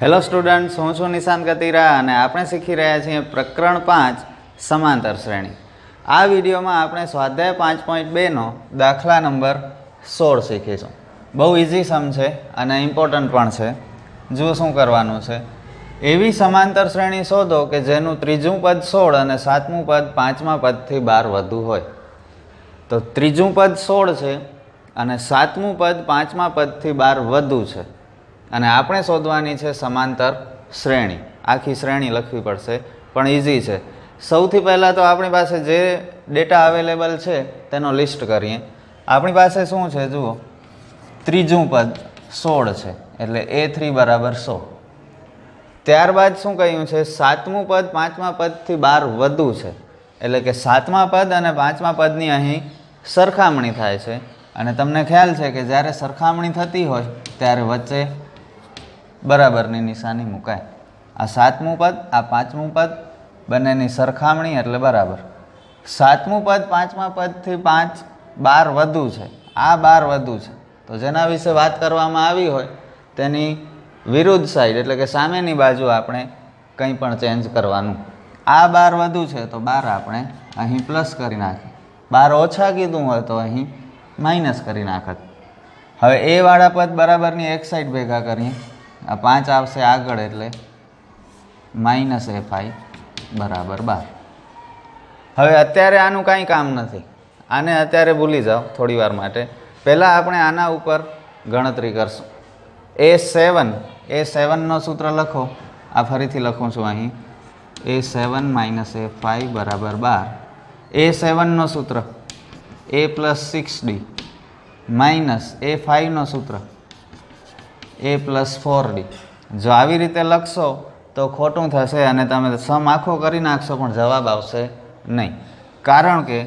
hello students હું છું નિશાંત કતિરા અને આપણે શીખી રહ્યા છીએ પ્રકરણ પાંચ સમાંતર શ્રેણી આ વિડીયોમાં આપણે સ્વાધ્યાય પાંચ પોઈન્ટ બેનો દાખલા નંબર સોળ શીખીશું બહુ ઇઝી સમ છે અને ઇમ્પોર્ટન્ટ પણ છે જુઓ શું કરવાનું છે એવી સમાંતર શ્રેણી શોધો કે જેનું ત્રીજું પદ સોળ અને સાતમું પદ પાંચમા પદથી બાર વધુ હોય તો ત્રીજું પદ સોળ છે અને સાતમું પદ પાંચમા પદથી બાર વધુ છે અને આપણે શોધવાની છે સમાંતર શ્રેણી આખી શ્રેણી લખવી પડશે પણ ઇઝી છે સૌથી પહેલાં તો આપણી પાસે જે ડેટા અવેલેબલ છે તેનો લિસ્ટ કરીએ આપણી પાસે શું છે જુઓ ત્રીજું પદ સોળ છે એટલે એ થ્રી બરાબર સો ત્યારબાદ શું કહ્યું છે સાતમું પદ પાંચમા પદથી બાર વધુ છે એટલે કે સાતમા પદ અને પાંચમા પદની અહીં સરખામણી થાય છે અને તમને ખ્યાલ છે કે જ્યારે સરખામણી થતી હોય ત્યારે વચ્ચે બરાબરની નિશાની મુકાય આ સાતમું પદ આ પાંચમું પદ બંનેની સરખામણી એટલે બરાબર સાતમું પદ પાંચમા પદથી પાંચ બાર વધુ છે આ બાર વધુ છે તો જેના વિશે વાત કરવામાં આવી હોય તેની વિરુદ્ધ સાઈડ એટલે કે સામેની બાજુ આપણે કંઈ પણ ચેન્જ કરવાનું આ બાર વધુ છે તો બાર આપણે અહીં પ્લસ કરી નાખીએ બાર ઓછા કીધું હોય તો અહીં માઇનસ કરી નાખત હવે એ વાળા પદ બરાબરની એક સાઈડ ભેગા કરીએ આ પાંચ આવશે આગળ એટલે માઇનસ એફ આઈ બરાબર બાર હવે અત્યારે આનું કાંઈ કામ નથી આને અત્યારે ભૂલી જાઓ થોડી વાર માટે પહેલાં આપણે આના ઉપર ગણતરી કરશું એ સેવન એ સેવનનો સૂત્ર લખો આ ફરીથી લખું છું અહીં એ સેવન માઇનસ એ ફાઈવ બરાબર બાર એ સેવનનો સૂત્ર a plus six d minus a ફાઈવનો સૂત્ર એ પ્લસ ફોર ડી જો આવી રીતે લખશો તો ખોટું થશે અને તમે સમ આખો કરી નાખશો પણ જવાબ આવશે નહીં કારણ કે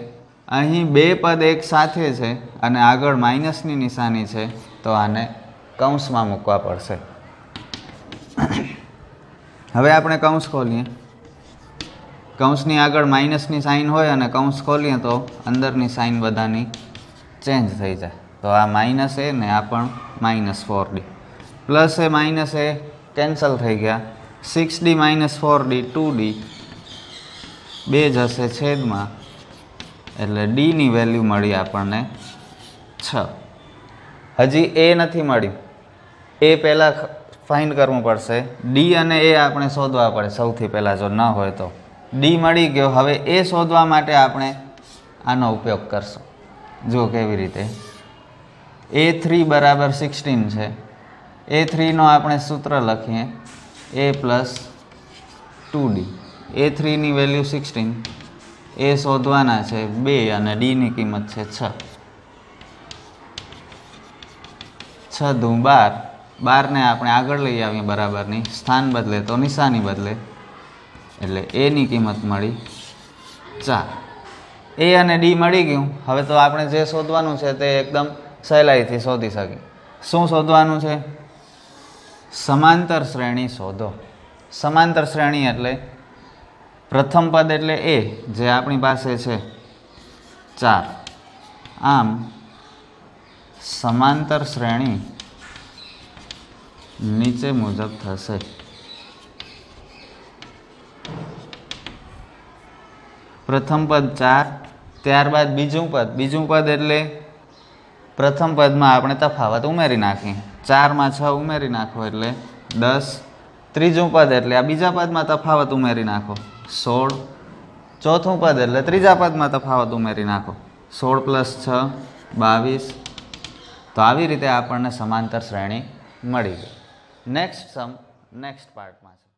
અહીં બે પદ એક સાથે છે અને આગળ માઇનસની નિશાની છે તો આને કૌંસમાં મૂકવા પડશે હવે આપણે કૌંસ ખોલીએ કૌંસની આગળ માઇનસની સાઇન હોય અને કૌંસ ખોલીએ તો અંદરની સાઇન બધાની ચેન્જ થઈ જાય તો આ માઇનસ એ ને આ પણ minus four d plus a minus a cancel થઈ ગયા six d minus four d two d બે જશે છેદમાં એટલે ડીની વેલ્યુ મળી આપણને છ હજી એ નથી મળ્યું એ પહેલાં ફાઇન્ડ કરવું પડશે ડી અને એ આપણે શોધવા પડે સૌથી પહેલાં જો ન હોય તો ડી મળી ગયો હવે એ શોધવા માટે આપણે આનો ઉપયોગ કરશું જો કેવી રીતે એ થ્રી બરાબર સિક્સટીન છે એ થ્રીનો આપણે સૂત્ર લખીએ a plus two d a થ્રીની વેલ્યુ સિક્સટીન એ શોધવાના છે બે અને ડીની કિંમત છે છ છ દું બાર બારને આપણે આગળ લઈ આવીએ બરાબરની સ્થાન બદલે તો નિશાની બદલે એટલે એની કિંમત મળી ચાર એ અને ડી મળી ગયું હવે તો આપણે જે શોધવાનું છે તે એકદમ સહેલાઈથી શોધી શકીએ શું શોધવાનું છે સમાંતર શ્રેણી શોધો સમાંતર શ્રેણી એટલે પ્રથમ પદ એટલે એ જે આપણી પાસે છે ચાર આમ સમાંતર શ્રેણી નીચે મુજબ થશે પ્રથમ પદ ચાર ત્યારબાદ બીજું પદ બીજું પદ એટલે પ્રથમ પદમાં આપણે તફાવત ઉમેરી નાખી ચારમાં છ ઉમેરી નાખો એટલે દસ ત્રીજું પદ એટલે આ બીજા પદમાં તફાવત ઉમેરી નાખો સોળ ચોથું પદ એટલે ત્રીજા પદમાં તફાવત ઉમેરી નાખો સોળ પ્લસ છ બાવીસ તો આવી રીતે આપણને સમાંતર શ્રેણી મળી ગઈ નેક્સ્ટ સમ નેક્સ્ટ પાર્ટમાં છે